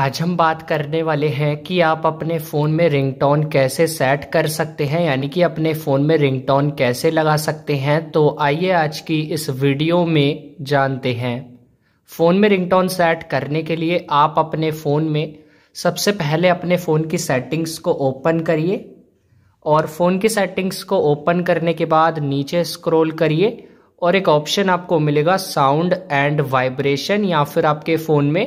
आज हम बात करने वाले हैं कि आप अपने फ़ोन में रिंगटोन कैसे सेट कर सकते हैं यानी कि अपने फ़ोन में रिंगटोन कैसे लगा सकते हैं तो आइए आज की इस वीडियो में जानते हैं फ़ोन में रिंगटोन सेट करने के लिए आप अपने फ़ोन में सबसे पहले अपने फ़ोन की सेटिंग्स को ओपन करिए और फ़ोन की सेटिंग्स को ओपन करने के बाद नीचे स्क्रोल करिए और एक ऑप्शन आपको मिलेगा साउंड एंड वाइब्रेशन या फिर आपके फ़ोन में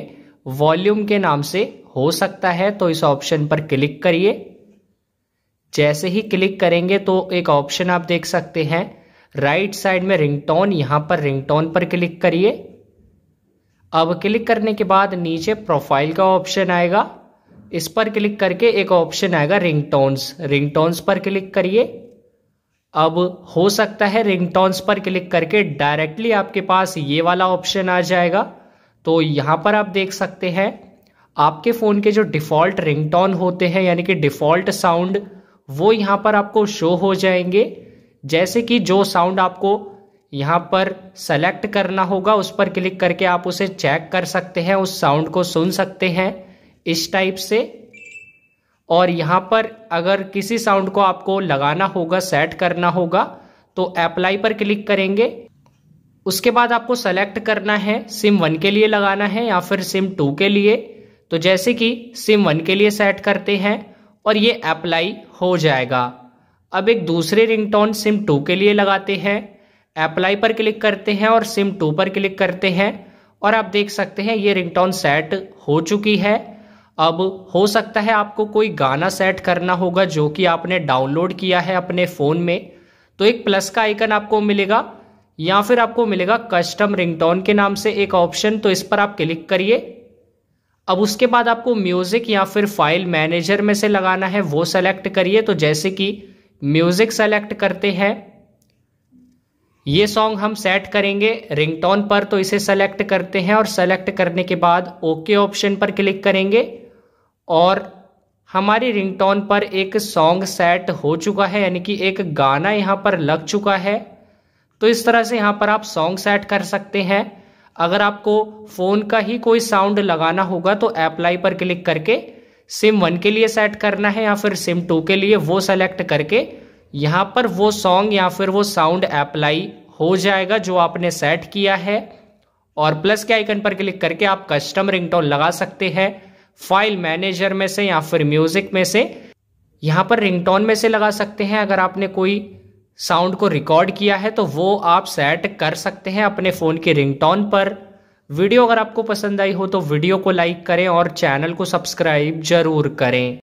वॉल्यूम के नाम से हो सकता है तो इस ऑप्शन पर क्लिक करिए जैसे ही क्लिक करेंगे तो एक ऑप्शन आप देख सकते हैं राइट साइड में रिंगटोन यहां पर रिंगटोन पर क्लिक करिए अब क्लिक करने के बाद नीचे प्रोफाइल का ऑप्शन आएगा इस पर क्लिक करके एक ऑप्शन आएगा रिंगटोन्स रिंगटोन्स पर क्लिक करिए अब हो सकता है रिंगटोन्स पर क्लिक करके डायरेक्टली आपके पास ये वाला ऑप्शन आ जाएगा तो यहां पर आप देख सकते हैं आपके फ़ोन के जो डिफ़ॉल्ट रिंगटोन होते हैं यानी कि डिफ़ॉल्ट साउंड वो यहां पर आपको शो हो जाएंगे जैसे कि जो साउंड आपको यहाँ पर सेलेक्ट करना होगा उस पर क्लिक करके आप उसे चेक कर सकते हैं उस साउंड को सुन सकते हैं इस टाइप से और यहां पर अगर किसी साउंड को आपको लगाना होगा सेट करना होगा तो अप्लाई पर क्लिक करेंगे उसके बाद आपको सेलेक्ट करना है सिम वन के लिए लगाना है या फिर सिम टू के लिए तो जैसे कि सिम वन के लिए सेट करते हैं और ये अप्लाई हो जाएगा अब एक दूसरे रिंगटोन सिम टू के लिए लगाते हैं अप्लाई पर क्लिक करते हैं और सिम टू पर क्लिक करते हैं और आप देख सकते हैं ये रिंगटोन सेट हो चुकी है अब हो सकता है आपको कोई गाना सेट करना होगा जो कि आपने डाउनलोड किया है अपने फ़ोन में तो एक प्लस का आइकन आपको मिलेगा या फिर आपको मिलेगा कस्टम रिंगटोन के नाम से एक ऑप्शन तो इस पर आप क्लिक करिए अब उसके बाद आपको म्यूज़िक या फिर फाइल मैनेजर में से लगाना है वो सेलेक्ट करिए तो जैसे कि म्यूज़िक सेलेक्ट करते हैं ये सॉन्ग हम सेट करेंगे रिंगटोन पर तो इसे सेलेक्ट करते हैं और सेलेक्ट करने के बाद ओके ऑप्शन पर क्लिक करेंगे और हमारी रिंगटोन पर एक सॉन्ग सेट हो चुका है यानी कि एक गाना यहाँ पर लग चुका है तो इस तरह से यहाँ पर आप सॉन्ग सेट कर सकते हैं अगर आपको फ़ोन का ही कोई साउंड लगाना होगा तो अप्लाई पर क्लिक करके सिम वन के लिए सेट करना है या फिर सिम टू के लिए वो सेलेक्ट करके यहाँ पर वो सॉन्ग या फिर वो साउंड अप्लाई हो जाएगा जो आपने सेट किया है और प्लस के आइकन पर क्लिक करके आप कस्टम रिंगटोन लगा सकते हैं फाइल मैनेजर में से या फिर म्यूजिक में से यहाँ पर रिंगटोन में से लगा सकते हैं अगर आपने कोई साउंड को रिकॉर्ड किया है तो वो आप सेट कर सकते हैं अपने फ़ोन के रिंगटोन पर वीडियो अगर आपको पसंद आई हो तो वीडियो को लाइक करें और चैनल को सब्सक्राइब जरूर करें